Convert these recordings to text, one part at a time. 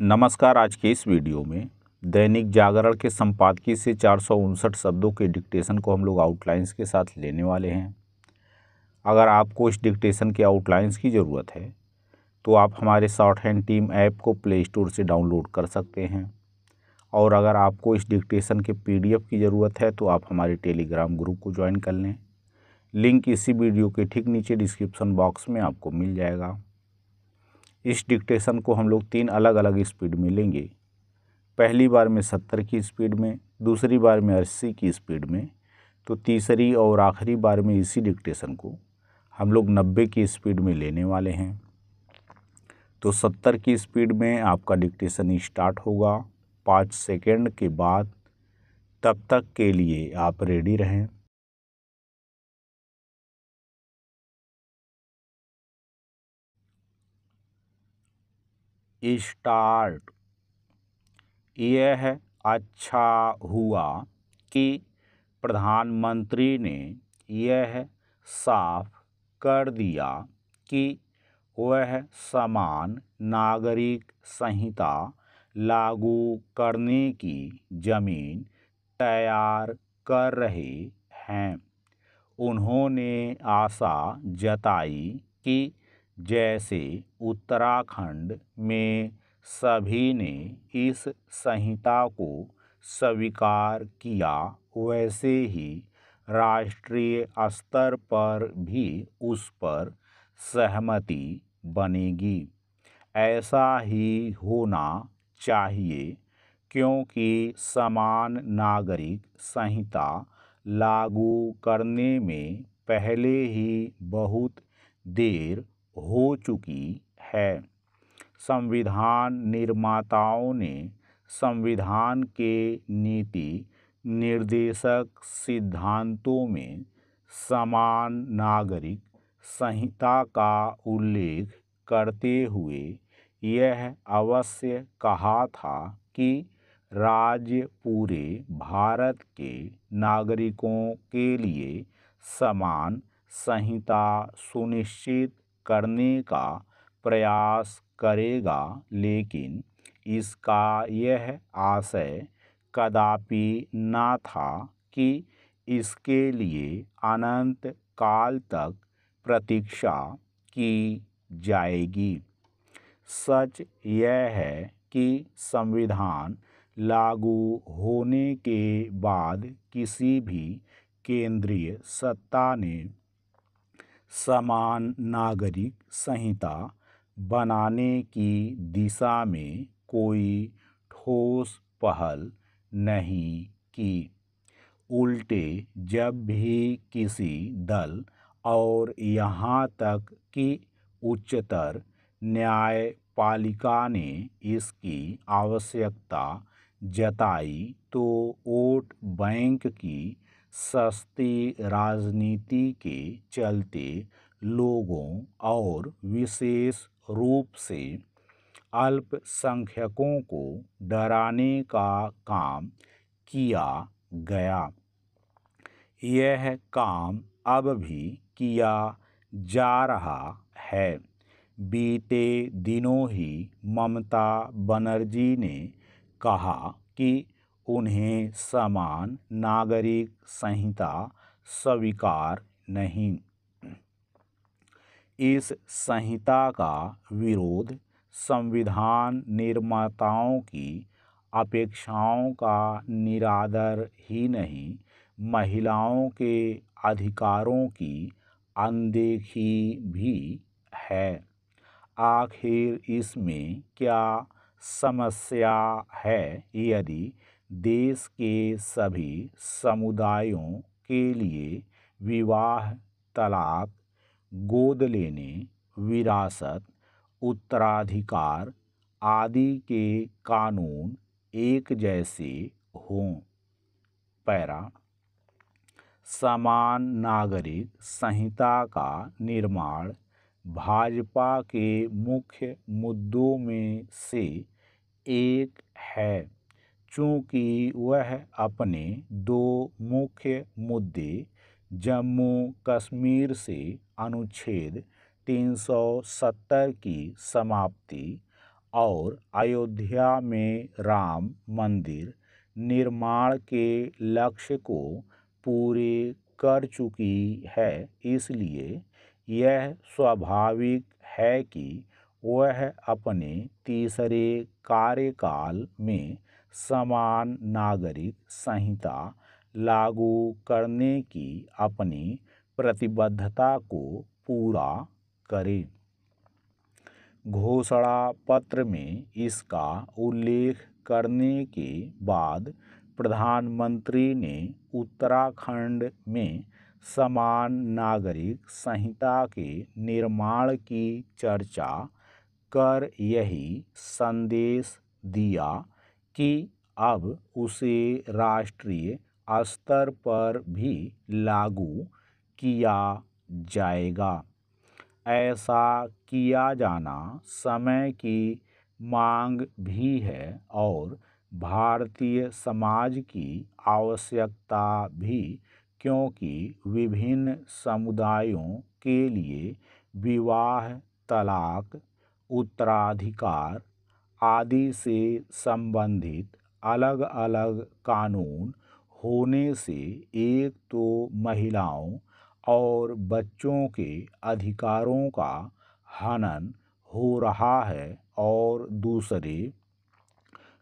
नमस्कार आज के इस वीडियो में दैनिक जागरण के संपादकीय से चार शब्दों के डिक्टेशन को हम लोग आउटलाइंस के साथ लेने वाले हैं अगर आपको इस डिक्टेशन के आउटलाइंस की ज़रूरत है तो आप हमारे शॉर्ट हैंड टीम ऐप को प्ले स्टोर से डाउनलोड कर सकते हैं और अगर आपको इस डिक्टेशन के पीडीएफ की ज़रूरत है तो आप हमारे टेलीग्राम ग्रुप को ज्वाइन कर लें लिंक इसी वीडियो के ठीक नीचे डिस्क्रिप्शन बॉक्स में आपको मिल जाएगा इस डिक्टेशन को हम लोग तीन अलग अलग स्पीड में लेंगे पहली बार में सत्तर की स्पीड में दूसरी बार में अस्सी की स्पीड में तो तीसरी और आखिरी बार में इसी डिक्टेशन को हम लोग नब्बे की स्पीड में लेने वाले हैं तो सत्तर की स्पीड में आपका डिक्टेशन स्टार्ट होगा पाँच सेकेंड के बाद तब तक के लिए आप रेडी रहें स्टार्ट यह अच्छा हुआ कि प्रधानमंत्री ने यह साफ कर दिया कि वह समान नागरिक संहिता लागू करने की ज़मीन तैयार कर रहे हैं उन्होंने आशा जताई कि जैसे उत्तराखंड में सभी ने इस संहिता को स्वीकार किया वैसे ही राष्ट्रीय स्तर पर भी उस पर सहमति बनेगी ऐसा ही होना चाहिए क्योंकि समान नागरिक संहिता लागू करने में पहले ही बहुत देर हो चुकी है संविधान निर्माताओं ने संविधान के नीति निर्देशक सिद्धांतों में समान नागरिक संहिता का उल्लेख करते हुए यह अवश्य कहा था कि राज्य पूरे भारत के नागरिकों के लिए समान संहिता सुनिश्चित करने का प्रयास करेगा लेकिन इसका यह आशय कदापि न था कि इसके लिए अनंत काल तक प्रतीक्षा की जाएगी सच यह है कि संविधान लागू होने के बाद किसी भी केंद्रीय सत्ता ने समान नागरिक संहिता बनाने की दिशा में कोई ठोस पहल नहीं की उल्टे जब भी किसी दल और यहाँ तक कि उच्चतर न्यायपालिका ने इसकी आवश्यकता जताई तो वोट बैंक की सस्ती राजनीति के चलते लोगों और विशेष रूप से अल्पसंख्यकों को डराने का काम किया गया यह काम अब भी किया जा रहा है बीते दिनों ही ममता बनर्जी ने कहा कि उन्हें समान नागरिक संहिता स्वीकार नहीं इस संहिता का विरोध संविधान निर्माताओं की अपेक्षाओं का निरादर ही नहीं महिलाओं के अधिकारों की अनदेखी भी है आखिर इसमें क्या समस्या है यदि देश के सभी समुदायों के लिए विवाह तलाक गोद लेने विरासत उत्तराधिकार आदि के कानून एक जैसे हों पैरा समान नागरिक संहिता का निर्माण भाजपा के मुख्य मुद्दों में से एक है चूँकि वह अपने दो मुख्य मुद्दे जम्मू कश्मीर से अनुच्छेद तीन सौ सत्तर की समाप्ति और अयोध्या में राम मंदिर निर्माण के लक्ष्य को पूरे कर चुकी है इसलिए यह स्वाभाविक है कि वह अपने तीसरे कार्यकाल में समान नागरिक संहिता लागू करने की अपनी प्रतिबद्धता को पूरा करें घोषणा पत्र में इसका उल्लेख करने के बाद प्रधानमंत्री ने उत्तराखंड में समान नागरिक संहिता के निर्माण की चर्चा कर यही संदेश दिया कि अब उसे राष्ट्रीय स्तर पर भी लागू किया जाएगा ऐसा किया जाना समय की मांग भी है और भारतीय समाज की आवश्यकता भी क्योंकि विभिन्न समुदायों के लिए विवाह तलाक उत्तराधिकार आदि से संबंधित अलग अलग कानून होने से एक तो महिलाओं और बच्चों के अधिकारों का हनन हो रहा है और दूसरे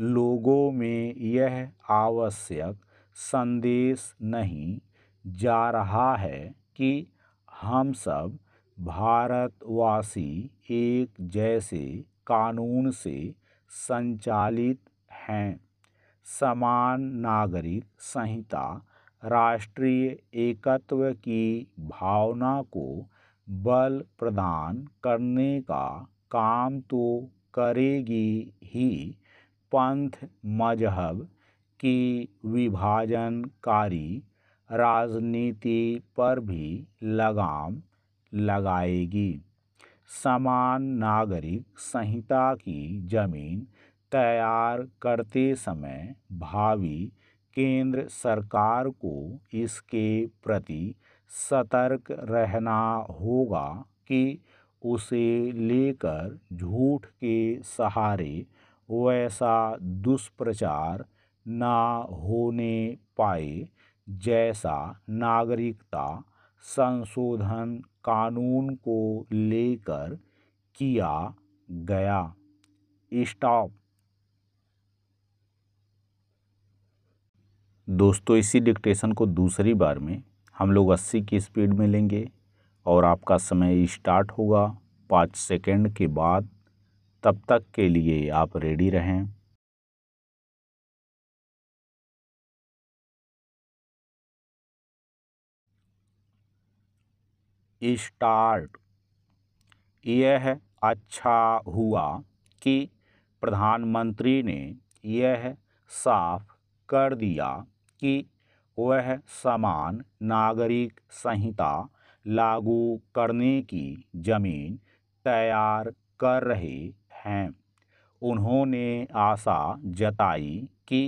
लोगों में यह आवश्यक संदेश नहीं जा रहा है कि हम सब भारतवासी एक जैसे कानून से संचालित हैं समान नागरिक संहिता राष्ट्रीय एकत्व की भावना को बल प्रदान करने का काम तो करेगी ही पंथ मजहब की विभाजनकारी राजनीति पर भी लगाम लगाएगी समान नागरिक संहिता की जमीन तैयार करते समय भावी केंद्र सरकार को इसके प्रति सतर्क रहना होगा कि उसे लेकर झूठ के सहारे वैसा दुष्प्रचार ना होने पाए जैसा नागरिकता संशोधन कानून को लेकर किया गया स्टॉप दोस्तों इसी डिक्टेशन को दूसरी बार में हम लोग 80 की स्पीड में लेंगे और आपका समय स्टार्ट होगा पाँच सेकेंड के बाद तब तक के लिए आप रेडी रहें स्टार्ट यह अच्छा हुआ कि प्रधानमंत्री ने यह साफ कर दिया कि वह समान नागरिक संहिता लागू करने की ज़मीन तैयार कर रहे हैं उन्होंने आशा जताई कि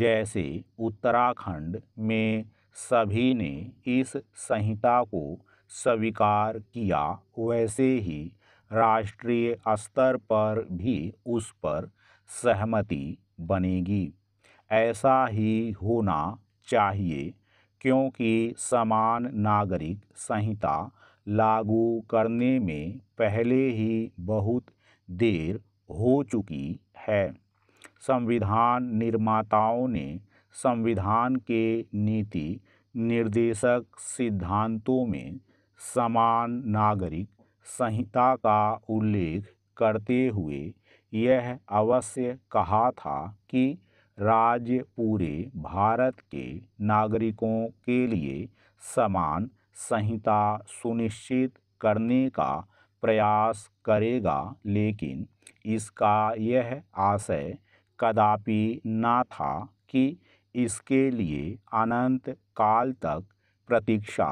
जैसे उत्तराखंड में सभी ने इस संहिता को स्वीकार किया वैसे ही राष्ट्रीय स्तर पर भी उस पर सहमति बनेगी ऐसा ही होना चाहिए क्योंकि समान नागरिक संहिता लागू करने में पहले ही बहुत देर हो चुकी है संविधान निर्माताओं ने संविधान के नीति निर्देशक सिद्धांतों में समान नागरिक संहिता का उल्लेख करते हुए यह अवश्य कहा था कि राज्य पूरे भारत के नागरिकों के लिए समान संहिता सुनिश्चित करने का प्रयास करेगा लेकिन इसका यह आशय कदापि ना था कि इसके लिए अनंत काल तक प्रतीक्षा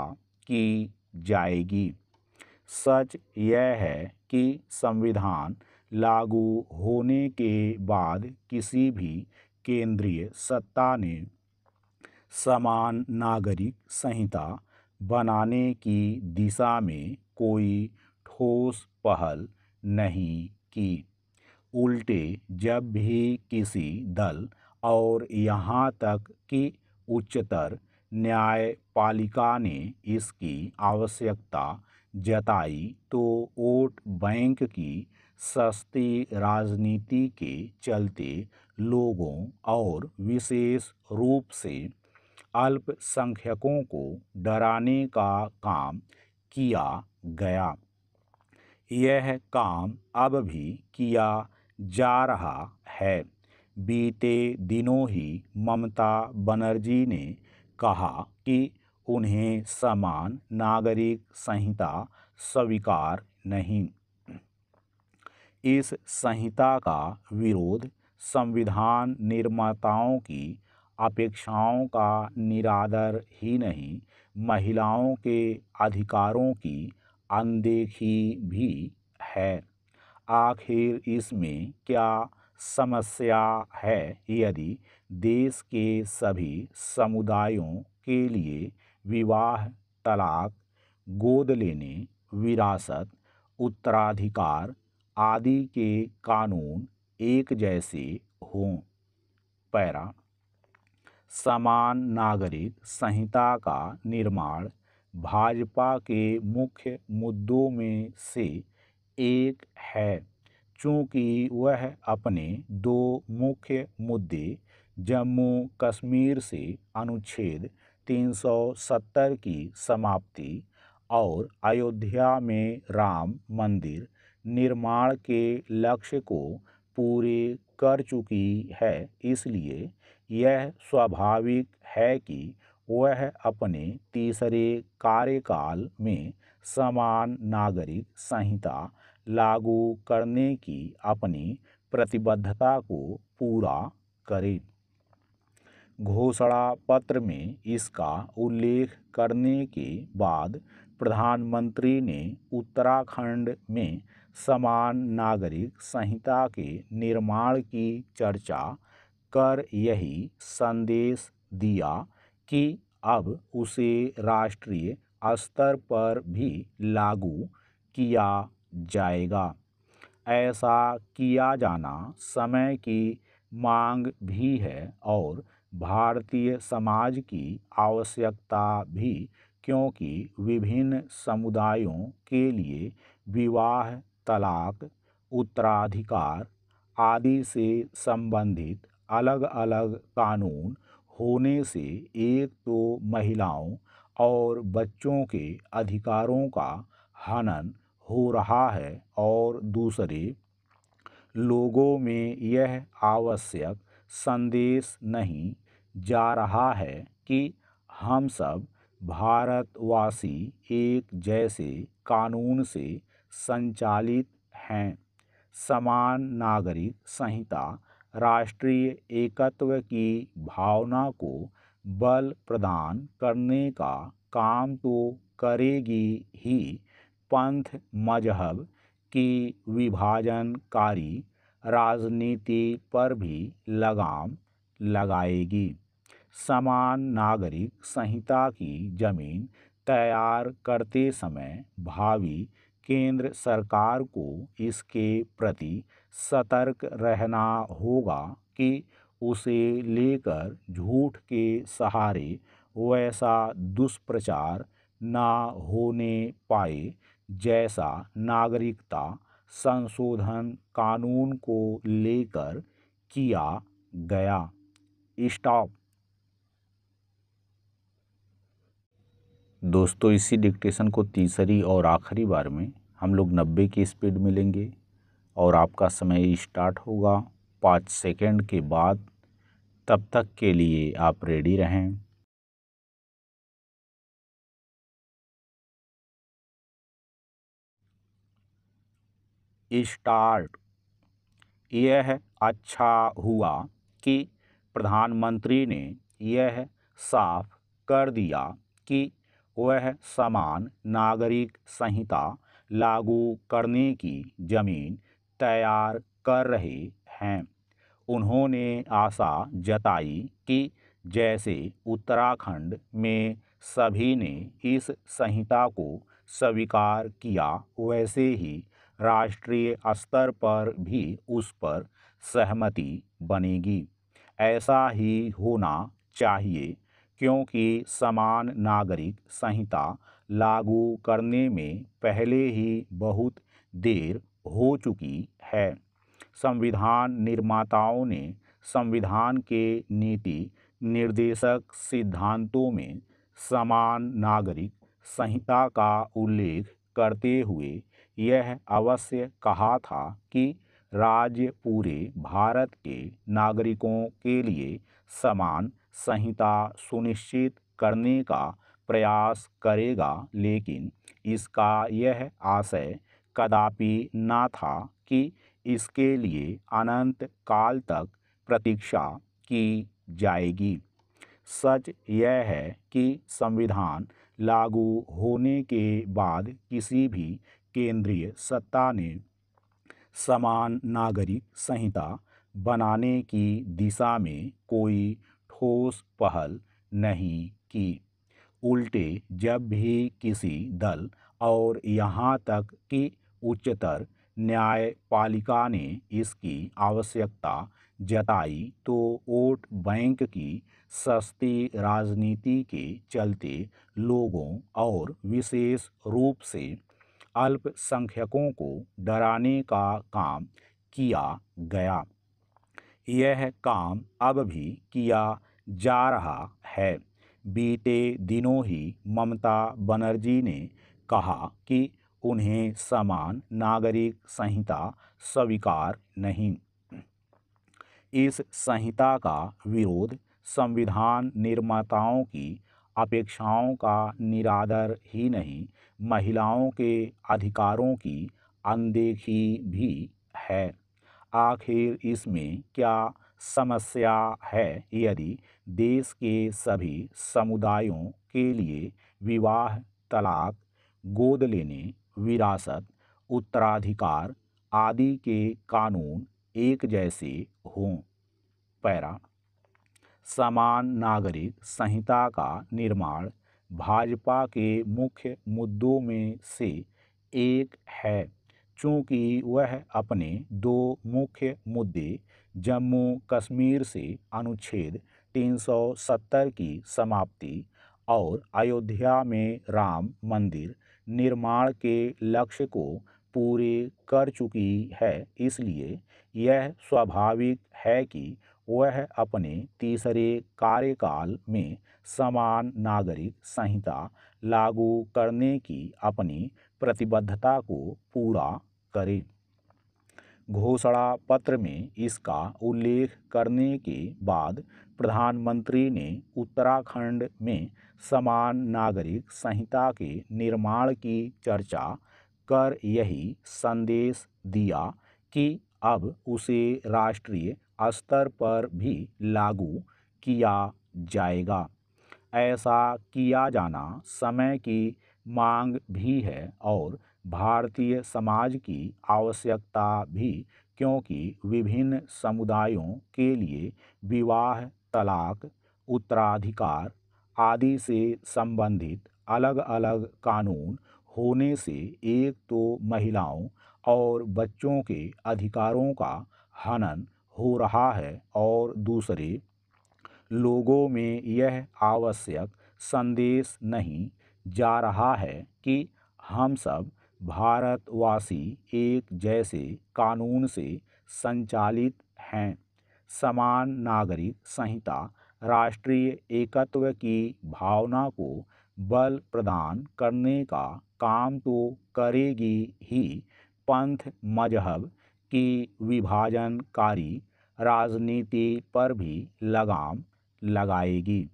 की जाएगी सच यह है कि संविधान लागू होने के बाद किसी भी केंद्रीय सत्ता ने समान नागरिक संहिता बनाने की दिशा में कोई ठोस पहल नहीं की उल्टे जब भी किसी दल और यहाँ तक कि उच्चतर न्यायपालिका ने इसकी आवश्यकता जताई तो वोट बैंक की सस्ती राजनीति के चलते लोगों और विशेष रूप से अल्पसंख्यकों को डराने का काम किया गया यह काम अब भी किया जा रहा है बीते दिनों ही ममता बनर्जी ने कहा कि उन्हें समान नागरिक संहिता स्वीकार नहीं इस संहिता का विरोध संविधान निर्माताओं की अपेक्षाओं का निरादर ही नहीं महिलाओं के अधिकारों की अनदेखी भी है आखिर इसमें क्या समस्या है यदि देश के सभी समुदायों के लिए विवाह तलाक गोद लेने विरासत उत्तराधिकार आदि के कानून एक जैसे हों पैरा समान नागरिक संहिता का निर्माण भाजपा के मुख्य मुद्दों में से एक है चूँकि वह अपने दो मुख्य मुद्दे जम्मू कश्मीर से अनुच्छेद 370 की समाप्ति और अयोध्या में राम मंदिर निर्माण के लक्ष्य को पूरे कर चुकी है इसलिए यह स्वाभाविक है कि वह अपने तीसरे कार्यकाल में समान नागरिक संहिता लागू करने की अपनी प्रतिबद्धता को पूरा करें घोषणा पत्र में इसका उल्लेख करने के बाद प्रधानमंत्री ने उत्तराखंड में समान नागरिक संहिता के निर्माण की चर्चा कर यही संदेश दिया कि अब उसे राष्ट्रीय स्तर पर भी लागू किया जाएगा ऐसा किया जाना समय की मांग भी है और भारतीय समाज की आवश्यकता भी क्योंकि विभिन्न समुदायों के लिए विवाह तलाक उत्तराधिकार आदि से संबंधित अलग अलग कानून होने से एक तो महिलाओं और बच्चों के अधिकारों का हनन हो रहा है और दूसरे लोगों में यह आवश्यक संदेश नहीं जा रहा है कि हम सब भारतवासी एक जैसे कानून से संचालित हैं समान नागरिक संहिता राष्ट्रीय एकत्व की भावना को बल प्रदान करने का काम तो करेगी ही पंथ मजहब की विभाजनकारी राजनीति पर भी लगाम लगाएगी समान नागरिक संहिता की जमीन तैयार करते समय भावी केंद्र सरकार को इसके प्रति सतर्क रहना होगा कि उसे लेकर झूठ के सहारे वैसा दुष्प्रचार ना होने पाए जैसा नागरिकता संशोधन कानून को लेकर किया गया स्टॉप दोस्तों इसी डिक्टेशन को तीसरी और आखिरी बार में हम लोग नब्बे की स्पीड में लेंगे और आपका समय स्टार्ट होगा पाँच सेकेंड के बाद तब तक के लिए आप रेडी रहें स्टार्ट यह अच्छा हुआ कि प्रधानमंत्री ने यह साफ कर दिया कि वह समान नागरिक संहिता लागू करने की जमीन तैयार कर रहे हैं उन्होंने आशा जताई कि जैसे उत्तराखंड में सभी ने इस संहिता को स्वीकार किया वैसे ही राष्ट्रीय स्तर पर भी उस पर सहमति बनेगी ऐसा ही होना चाहिए क्योंकि समान नागरिक संहिता लागू करने में पहले ही बहुत देर हो चुकी है संविधान निर्माताओं ने संविधान के नीति निर्देशक सिद्धांतों में समान नागरिक संहिता का उल्लेख करते हुए यह अवश्य कहा था कि राज्य पूरे भारत के नागरिकों के लिए समान संहिता सुनिश्चित करने का प्रयास करेगा लेकिन इसका यह आशय कदापि ना था कि इसके लिए अनंत काल तक प्रतीक्षा की जाएगी सच यह है कि संविधान लागू होने के बाद किसी भी केंद्रीय सत्ता ने समान नागरिक संहिता बनाने की दिशा में कोई ठोस पहल नहीं की उल्टे जब भी किसी दल और यहाँ तक कि उच्चतर न्यायपालिका ने इसकी आवश्यकता जताई तो वोट बैंक की सस्ती राजनीति के चलते लोगों और विशेष रूप से अल्पसंख्यकों को डराने का काम किया गया यह काम अब भी किया जा रहा है बीते दिनों ही ममता बनर्जी ने कहा कि उन्हें समान नागरिक संहिता स्वीकार नहीं इस संहिता का विरोध संविधान निर्माताओं की अपेक्षाओं का निरादर ही नहीं महिलाओं के अधिकारों की अनदेखी भी है आखिर इसमें क्या समस्या है यदि देश के सभी समुदायों के लिए विवाह तलाक गोद लेने विरासत उत्तराधिकार आदि के कानून एक जैसे हों पैरा समान नागरिक संहिता का निर्माण भाजपा के मुख्य मुद्दों में से एक है चूँकि वह अपने दो मुख्य मुद्दे जम्मू कश्मीर से अनुच्छेद 370 की समाप्ति और अयोध्या में राम मंदिर निर्माण के लक्ष्य को पूरे कर चुकी है इसलिए यह स्वाभाविक है कि वह अपने तीसरे कार्यकाल में समान नागरिक संहिता लागू करने की अपनी प्रतिबद्धता को पूरा करें घोषणा पत्र में इसका उल्लेख करने के बाद प्रधानमंत्री ने उत्तराखंड में समान नागरिक संहिता के निर्माण की चर्चा कर यही संदेश दिया कि अब उसे राष्ट्रीय स्तर पर भी लागू किया जाएगा ऐसा किया जाना समय की मांग भी है और भारतीय समाज की आवश्यकता भी क्योंकि विभिन्न समुदायों के लिए विवाह तलाक उत्तराधिकार आदि से संबंधित अलग अलग कानून होने से एक तो महिलाओं और बच्चों के अधिकारों का हनन हो रहा है और दूसरे लोगों में यह आवश्यक संदेश नहीं जा रहा है कि हम सब भारतवासी एक जैसे कानून से संचालित हैं समान नागरिक संहिता राष्ट्रीय एकत्व की भावना को बल प्रदान करने का काम तो करेगी ही पंथ मजहब की विभाजनकारी राजनीति पर भी लगाम लगाएगी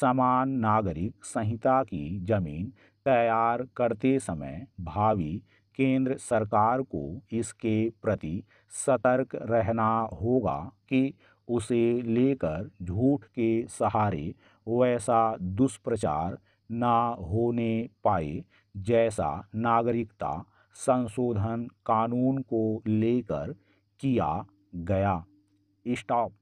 समान नागरिक संहिता की जमीन तैयार करते समय भावी केंद्र सरकार को इसके प्रति सतर्क रहना होगा कि उसे लेकर झूठ के सहारे वैसा दुष्प्रचार ना होने पाए जैसा नागरिकता संशोधन कानून को लेकर किया गया स्टॉप